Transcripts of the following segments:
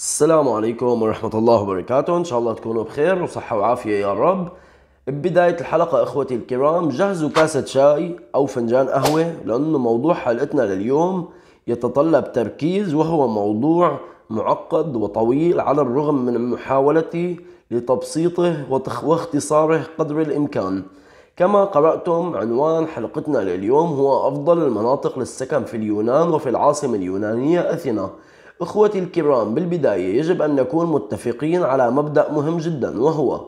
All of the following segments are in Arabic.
السلام عليكم ورحمة الله وبركاته إن شاء الله تكونوا بخير وصحة وعافية يا رب ببداية الحلقة إخوتي الكرام جهزوا كاسة شاي أو فنجان قهوة لأنه موضوع حلقتنا لليوم يتطلب تركيز وهو موضوع معقد وطويل على الرغم من محاولتي لتبسيطه واختصاره قدر الإمكان كما قرأتم عنوان حلقتنا لليوم هو أفضل المناطق للسكن في اليونان وفي العاصمة اليونانية أثينا إخوتي الكرام بالبداية يجب أن نكون متفقين على مبدأ مهم جدا وهو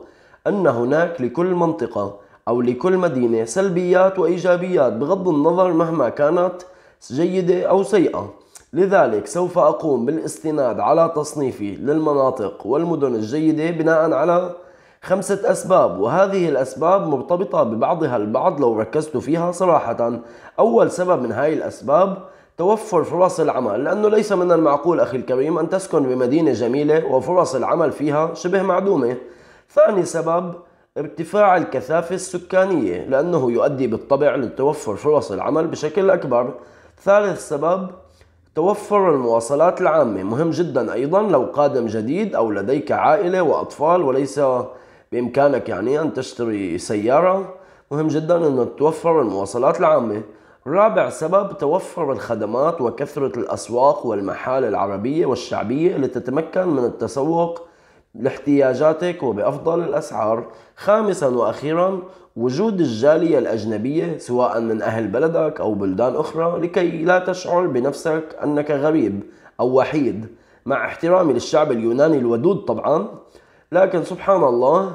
أن هناك لكل منطقة أو لكل مدينة سلبيات وإيجابيات بغض النظر مهما كانت جيدة أو سيئة لذلك سوف أقوم بالاستناد على تصنيفي للمناطق والمدن الجيدة بناء على خمسة أسباب وهذه الأسباب مرتبطة ببعضها البعض لو ركزت فيها صراحة أول سبب من هاي الأسباب توفر فرص العمل لأنه ليس من المعقول أخي الكريم أن تسكن بمدينة جميلة وفرص العمل فيها شبه معدومة ثاني سبب ارتفاع الكثافة السكانية لأنه يؤدي بالطبع لتوفر فرص العمل بشكل أكبر ثالث سبب توفر المواصلات العامة مهم جدا أيضا لو قادم جديد أو لديك عائلة وأطفال وليس بإمكانك يعني أن تشتري سيارة مهم جدا أن توفر المواصلات العامة رابع سبب توفر الخدمات وكثرة الأسواق والمحال العربية والشعبية لتتمكن من التسوق لاحتياجاتك وبأفضل الأسعار خامسا وأخيرا وجود الجالية الأجنبية سواء من أهل بلدك أو بلدان أخرى لكي لا تشعر بنفسك أنك غريب أو وحيد مع احترامي للشعب اليوناني الودود طبعا لكن سبحان الله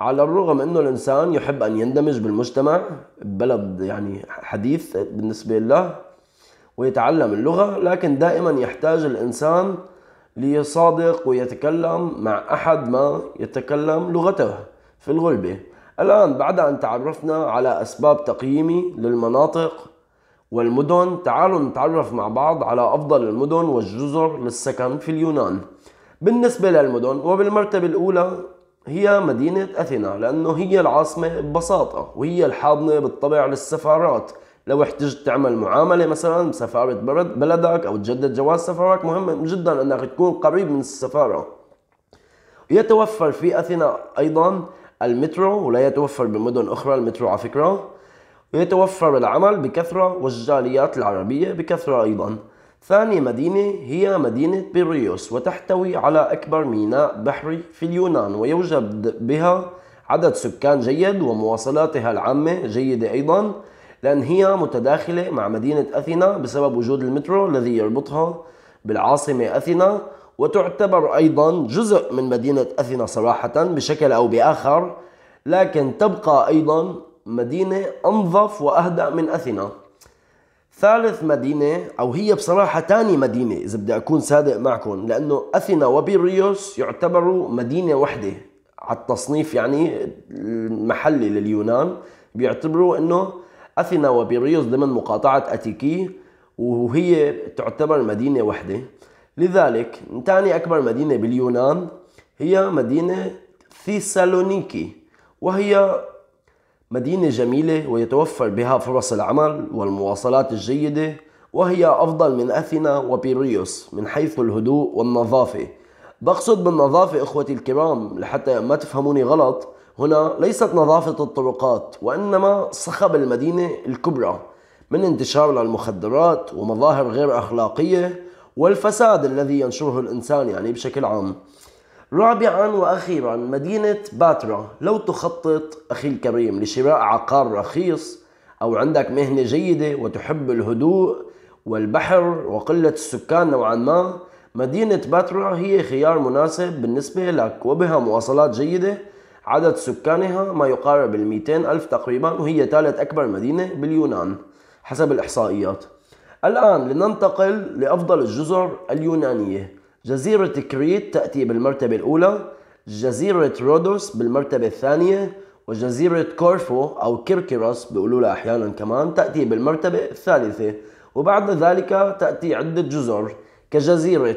على الرغم انه الانسان يحب ان يندمج بالمجتمع ببلد يعني حديث بالنسبه له ويتعلم اللغه لكن دائما يحتاج الانسان ليصادق ويتكلم مع احد ما يتكلم لغته في الغلبه الان بعد ان تعرفنا على اسباب تقييمي للمناطق والمدن تعالوا نتعرف مع بعض على افضل المدن والجزر للسكن في اليونان بالنسبه للمدن وبالمرتبه الاولى هي مدينة أثينا لأنه هي العاصمة ببساطة وهي الحاضنة بالطبع للسفارات لو احتجت تعمل معاملة مثلا بسفارة بلدك أو تجدد جواز سفرك مهم جدا أنك تكون قريب من السفارة يتوفر في أثينا أيضا المترو ولا يتوفر بمدن أخرى المترو على فكرة ويتوفر العمل بكثرة والجاليات العربية بكثرة أيضا ثاني مدينة هي مدينة بيريوس وتحتوي على أكبر ميناء بحري في اليونان ويوجد بها عدد سكان جيد ومواصلاتها العامة جيدة أيضا لأن هي متداخلة مع مدينة أثينا بسبب وجود المترو الذي يربطها بالعاصمة أثينا وتعتبر أيضا جزء من مدينة أثينا صراحة بشكل أو بآخر لكن تبقى أيضا مدينة أنظف وأهدأ من أثينا ثالث مدينة أو هي بصراحة تاني مدينة إذا بدي أكون صادق معكم لأنه أثينا وبيريوس يعتبروا مدينة وحدة على التصنيف يعني المحلي لليونان بيعتبروا أنه أثينا وبيريوس ضمن مقاطعة أتيكي وهي تعتبر مدينة وحدة لذلك تاني أكبر مدينة باليونان هي مدينة ثيسالونيكي وهي مدينة جميلة ويتوفر بها فرص العمل والمواصلات الجيدة وهي أفضل من أثينا وبيريوس من حيث الهدوء والنظافة بقصد بالنظافة إخوتي الكرام لحتى ما تفهموني غلط هنا ليست نظافة الطرقات وإنما صخب المدينة الكبرى من انتشار المخدرات ومظاهر غير أخلاقية والفساد الذي ينشره الإنسان يعني بشكل عام رابعا واخيرا مدينه باترا لو تخطط اخي الكريم لشراء عقار رخيص او عندك مهنه جيده وتحب الهدوء والبحر وقله السكان نوعا ما مدينه باترا هي خيار مناسب بالنسبه لك وبها مواصلات جيده عدد سكانها ما يقارب ال 200 ألف تقريبا وهي ثالث أكبر مدينة باليونان حسب الإحصائيات الآن لننتقل لأفضل الجزر اليونانية جزيرة كريت تأتي بالمرتبة الأولى جزيرة رودوس بالمرتبة الثانية وجزيرة كورفو أو كيركيروس بيقولوا لها أحيانا كمان تأتي بالمرتبة الثالثة وبعد ذلك تأتي عدة جزر كجزيرة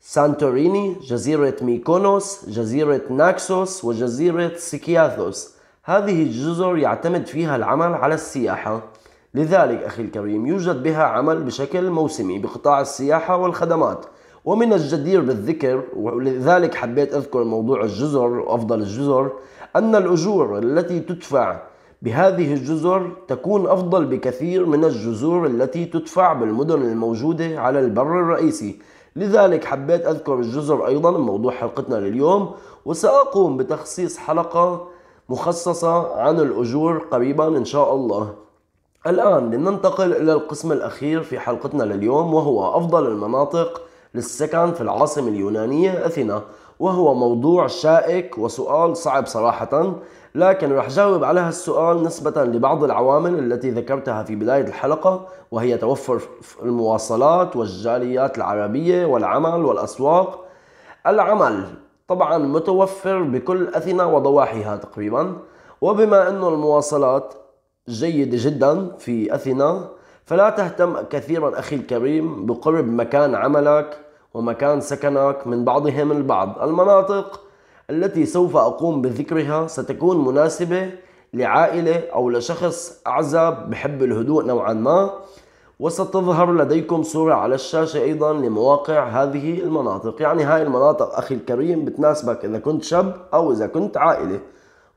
سانتوريني جزيرة ميكونوس جزيرة ناكسوس وجزيرة سيكياثوس هذه الجزر يعتمد فيها العمل على السياحة لذلك أخي الكريم يوجد بها عمل بشكل موسمي بقطاع السياحة والخدمات ومن الجدير بالذكر ولذلك حبيت أذكر موضوع الجزر وأفضل الجزر أن الأجور التي تدفع بهذه الجزر تكون أفضل بكثير من الجزور التي تدفع بالمدن الموجودة على البر الرئيسي لذلك حبيت أذكر الجزر أيضا موضوع حلقتنا لليوم وسأقوم بتخصيص حلقة مخصصة عن الأجور قريبا إن شاء الله الآن لننتقل إلى القسم الأخير في حلقتنا لليوم وهو أفضل المناطق للسكن في العاصمة اليونانية أثينا وهو موضوع شائك وسؤال صعب صراحة لكن رح جاوب على هالسؤال نسبة لبعض العوامل التي ذكرتها في بداية الحلقة وهي توفر المواصلات والجاليات العربية والعمل والأسواق العمل طبعا متوفر بكل أثينا وضواحيها تقريبا وبما أنه المواصلات جيدة جدا في أثينا فلا تهتم كثيرا أخي الكريم بقرب مكان عملك ومكان سكنك من بعضهم البعض المناطق التي سوف أقوم بذكرها ستكون مناسبة لعائلة أو لشخص أعزب بحب الهدوء نوعا ما وستظهر لديكم صورة على الشاشة أيضا لمواقع هذه المناطق يعني هاي المناطق أخي الكريم بتناسبك إذا كنت شاب أو إذا كنت عائلة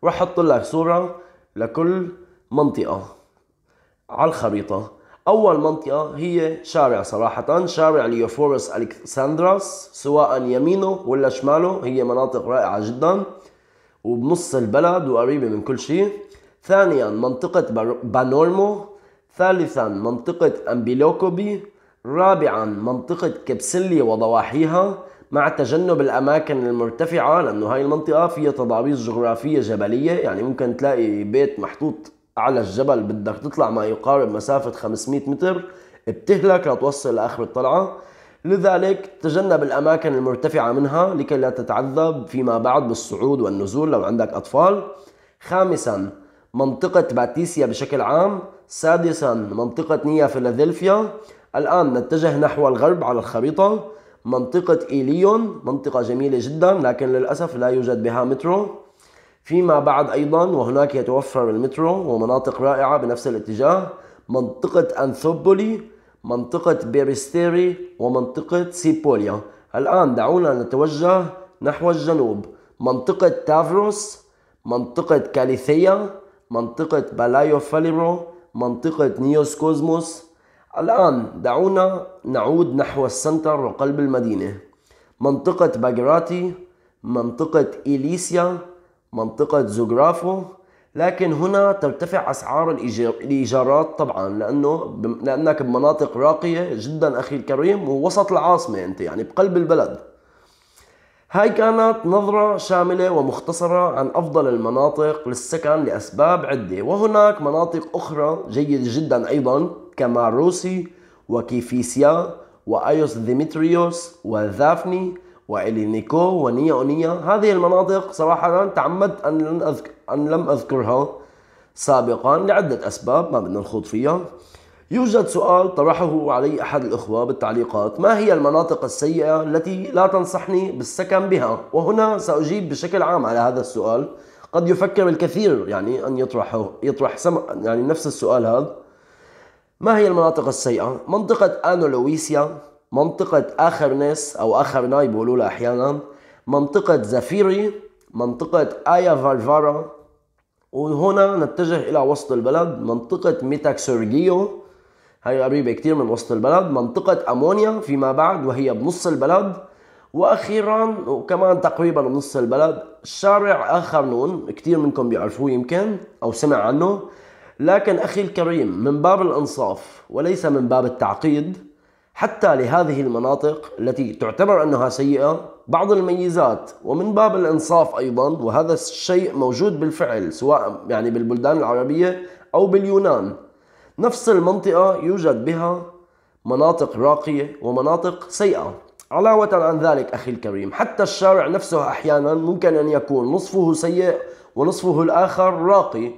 رح أحط لك صورة لكل منطقة على الخريطة أول منطقة هي شارع صراحة شارع ليوفورس ألكسندراس سواء يمينه ولا شماله هي مناطق رائعة جدا وبنص البلد وقريبة من كل شيء ثانيا منطقة بانورمو ثالثا منطقة أمبيلوكوبي رابعا منطقة كبسلي وضواحيها مع تجنب الأماكن المرتفعة لأنه هاي المنطقة فيها تضاريس جغرافية جبلية يعني ممكن تلاقي بيت محطوط على الجبل بدك تطلع ما يقارب مسافة 500 متر بتهلك لتوصل لآخر الطلعة لذلك تجنب الأماكن المرتفعة منها لكي لا تتعذب فيما بعد بالصعود والنزول لو عندك أطفال خامساً منطقة باتيسيا بشكل عام سادسا منطقة نيا فيلادلفيا الآن نتجه نحو الغرب على الخريطة منطقة إيليون منطقة جميلة جدا لكن للأسف لا يوجد بها مترو فيما بعد أيضا وهناك يتوفر المترو ومناطق رائعة بنفس الاتجاه منطقة أنثوبولي منطقة بيريستيري ومنطقة سيبوليا الآن دعونا نتوجه نحو الجنوب منطقة تافروس منطقة كاليثيا منطقة بالايو فاليرو منطقة نيوس كوزموس الآن دعونا نعود نحو السنتر وقلب المدينة منطقة باجراتي منطقة إليسيا منطقة زوغرافو لكن هنا ترتفع اسعار الايجارات طبعا لانه لانك بمناطق راقيه جدا اخي الكريم ووسط العاصمه انت يعني بقلب البلد هاي كانت نظرة شاملة ومختصرة عن أفضل المناطق للسكن لأسباب عدة وهناك مناطق أخرى جيدة جدا أيضا كماروسي وكيفيسيا وأيوس ديمتريوس وذافني والينيكو ونيا أونيا هذه المناطق صراحة تعمدت أن لم أذكر أن لم أذكرها سابقا لعدة أسباب ما بدنا نخوض فيها يوجد سؤال طرحه علي أحد الأخوة بالتعليقات ما هي المناطق السيئة التي لا تنصحني بالسكن بها وهنا سأجيب بشكل عام على هذا السؤال قد يفكر الكثير يعني أن يطرحه يطرح سم يعني نفس السؤال هذا ما هي المناطق السيئة؟ منطقة أنولويسيا منطقة آخرنس أو آخرناي بيقولوا لها أحيانا منطقة زفيري منطقة آيا فالفارا وهنا نتجه إلى وسط البلد منطقة ميتاكسورجيو هي قريبة كتير من وسط البلد منطقة أمونيا فيما بعد وهي بنص البلد وأخيرا وكمان تقريبا بنص البلد شارع آخر نون كتير منكم بيعرفوه يمكن أو سمع عنه لكن أخي الكريم من باب الإنصاف وليس من باب التعقيد حتى لهذه المناطق التي تعتبر أنها سيئة بعض الميزات ومن باب الإنصاف أيضا وهذا الشيء موجود بالفعل سواء يعني بالبلدان العربية أو باليونان نفس المنطقة يوجد بها مناطق راقية ومناطق سيئة علاوة عن ذلك أخي الكريم حتى الشارع نفسه أحيانا ممكن أن يكون نصفه سيء ونصفه الآخر راقي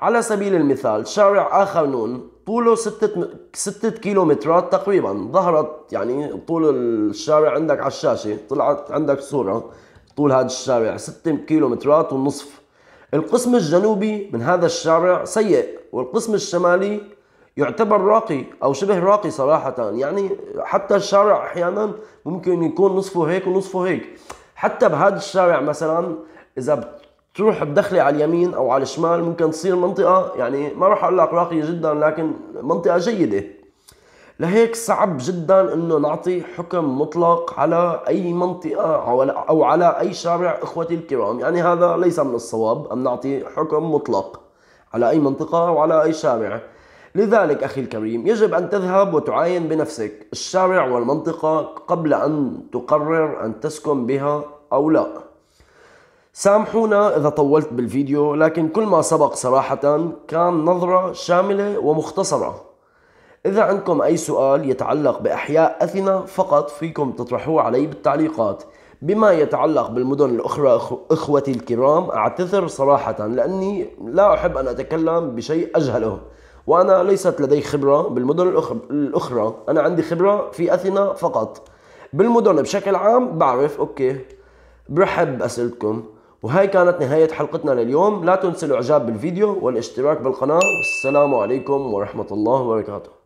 على سبيل المثال شارع آخر نون طوله ستة ستة كيلومترات تقريبا ظهرت يعني طول الشارع عندك على الشاشة طلعت عندك صورة طول هذا الشارع ستة كيلومترات ونصف القسم الجنوبي من هذا الشارع سيء والقسم الشمالي يعتبر راقي او شبه راقي صراحة يعني حتى الشارع احيانا ممكن يكون نصفه هيك ونصفه هيك حتى بهذا الشارع مثلا اذا تروح تدخلي على اليمين او على الشمال ممكن تصير منطقه يعني ما راح اقول لك راقيه جدا لكن منطقه جيده لهيك صعب جدا انه نعطي حكم مطلق على اي منطقه او على اي شارع اخوتي الكرام يعني هذا ليس من الصواب ان نعطي حكم مطلق على اي منطقه او على اي شارع لذلك أخي الكريم يجب أن تذهب وتعاين بنفسك الشارع والمنطقة قبل أن تقرر أن تسكن بها أو لا سامحونا إذا طولت بالفيديو لكن كل ما سبق صراحة كان نظرة شاملة ومختصرة إذا عندكم أي سؤال يتعلق بأحياء أثينا فقط فيكم تطرحوه علي بالتعليقات بما يتعلق بالمدن الأخرى إخوتي الكرام أعتذر صراحة لأني لا أحب أن أتكلم بشيء أجهله وأنا ليست لدي خبرة بالمدن الأخرى أنا عندي خبرة في أثينا فقط بالمدن بشكل عام بعرف أوكي برحب بأسئلتكم وهي كانت نهاية حلقتنا لليوم لا تنسوا الإعجاب بالفيديو والاشتراك بالقناة والسلام عليكم ورحمة الله وبركاته